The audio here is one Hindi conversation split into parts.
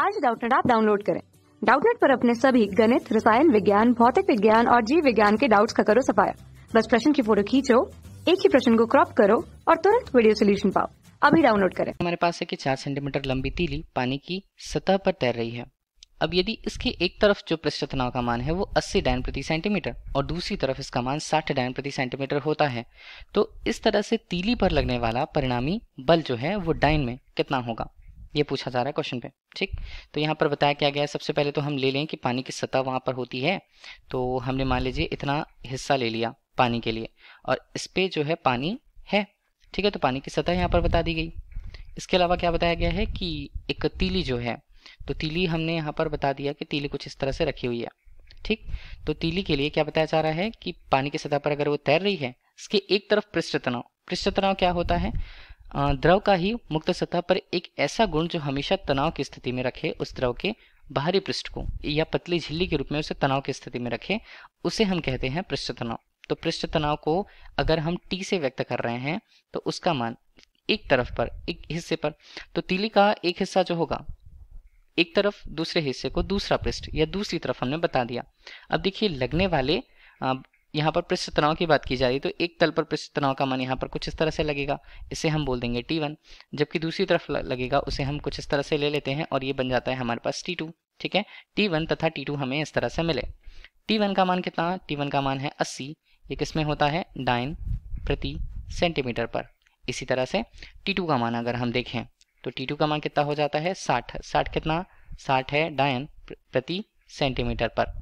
आज डाउटनेट आप डाउनलोड करें डाउटनेट पर अपने सभी गणित रसायन विज्ञान भौतिक विज्ञान और जीव विज्ञान के डाउट्स का करो सफाया बस प्रश्न की फोटो खींचो एक ही प्रश्न को क्रॉप करो और तुरंत वीडियो सोल्यूशन पाओ अभी डाउनलोड करें हमारे पास है कि चार सेंटीमीटर लंबी तीली पानी की सतह पर तैर रही है अब यदि इसकी एक तरफ जो पृष्ठ तनाव का मान है वो 80 डायन प्रति सेंटीमीटर और दूसरी तरफ इसका मान 60 डायन प्रति सेंटीमीटर होता है तो इस तरह से तीली पर लगने वाला परिणामी बल जो है वो डायन में कितना होगा ये पूछा जा रहा है क्वेश्चन पे ठीक तो यहाँ पर बताया क्या गया है सबसे पहले तो हम ले लें कि पानी की सतह वहाँ पर होती है तो हमने मान लीजिए इतना हिस्सा ले लिया पानी के लिए और इस पर जो है पानी है ठीक है तो पानी की सतह यहाँ पर बता दी गई इसके अलावा क्या बताया गया है कि एक तीली जो है तो तीली हमने यहाँ पर बता दिया कि तीली कुछ इस तरह से रखी हुई है ठीक तो तीली के लिए क्या बताया जा रहा है कि पानी की सतह पर अगर वो तैर रही है इसके एक तरफ पृष्ठ तनाव पृष्ठ तनाव क्या होता है द्रव का ही मुक्त सतह पर एक ऐसा गुण जो हमेशा तनाव की स्थिति में रखे उस द्रव के बाहरी पृष्ठ को या पतली झिल्ली के रूप में उसे तनाव की स्थिति में रखे उसे हम कहते हैं पृष्ठ तनाव तो पृष्ठ तनाव को अगर हम टी से व्यक्त कर रहे हैं तो उसका मान एक तरफ पर एक हिस्से पर तो तीली का एक हिस्सा जो होगा एक तरफ दूसरे हिस्से को दूसरा पृष्ठ या दूसरी तरफ हमने बता दिया अब देखिए लगने वाले यहाँ पर पृष्ठ तनाव की बात की जा रही है तो एक तल पर पृष्ठ तनाव का मान यहाँ पर कुछ इस तरह से लगेगा इसे हम बोल देंगे टी वन जबकि दूसरी तरफ लगेगा उसे हम कुछ इस तरह से ले लेते हैं और ये बन जाता है हमारे पास टी टू ठीक है टी वन तथा टी टू हमें इस तरह से मिले टी वन का मान कितना टी वन का मान है अस्सी ये किसमें होता है डाइन प्रति सेंटीमीटर पर इसी तरह से टी टू का मान अगर हम देखें तो टी टू का मान कितना हो जाता है साठ साठ कितना साठ है डायन प्रति सेंटीमीटर पर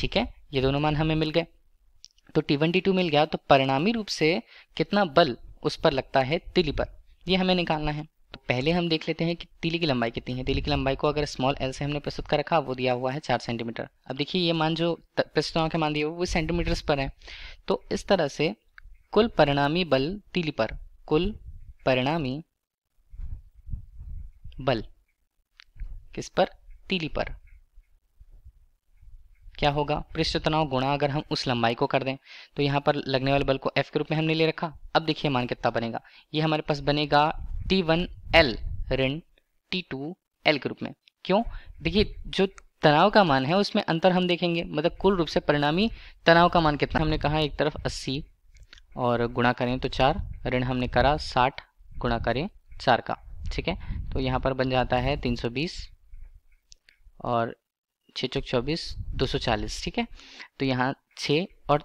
ठीक है ये दोनों मान हमें मिल गए तो टी T2 मिल गया तो परिणामी रूप से कितना बल उस पर लगता है तिली पर ये हमें निकालना है तो पहले हम देख लेते हैं कि तिली की लंबाई कितनी है तिली की लंबाई को अगर स्मॉल एल से हमने प्रस्तुत कर रखा वो दिया हुआ है चार सेंटीमीटर अब देखिए ये मान जो प्रस्तुताओं के मान दिए वो सेंटीमीटर्स पर है तो इस तरह से कुल परिणामी बल तिली पर कुल परिणामी बल किस पर तिली पर क्या होगा पृष्ठ तनाव गुणा अगर हम उस लंबाई को कर दें तो यहाँ पर लगने वाले बल को एफ के रूप में हमने ले रखा अब देखिए मान कितना बनेगा ये हमारे पास बनेगा टी वन एल ऋण टी टू एल के रूप में क्यों देखिए जो तनाव का मान है उसमें अंतर हम देखेंगे मतलब कुल रूप से परिणामी तनाव का मान कितना हमने कहा एक तरफ अस्सी और गुणा करें तो चार ऋण हमने करा साठ गुणा करें चार का ठीक है तो यहाँ पर बन जाता है तीन सौ बीस और छः चौक चौबीस दो सौ चालीस ठीक है तो यहाँ छः और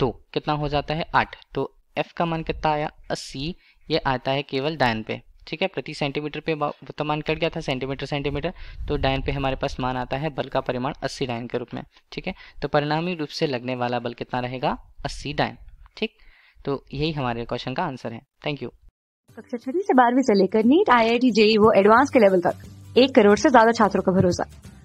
दो कितना हो जाता है आठ तो एफ का मान कितना आया अस्सी ये आता है केवल डायन पे ठीक है प्रति सेंटीमीटर पे तो मान कट गया था सेंटीमीटर सेंटीमीटर तो डायन पे हमारे पास मान आता है बल का परिमाण अस्सी डायन के रूप में ठीक है तो परिणामी रूप से लगने वाला बल कितना रहेगा अस्सी डायन ठीक तो यही हमारे क्वेश्चन का आंसर है थैंक यू कक्षा छठी से बारहवीं से लेकर NEET I I T JEE वो एडवांस के लेवल तक एक करोड़ से ज्यादा छात्रों का भरोसा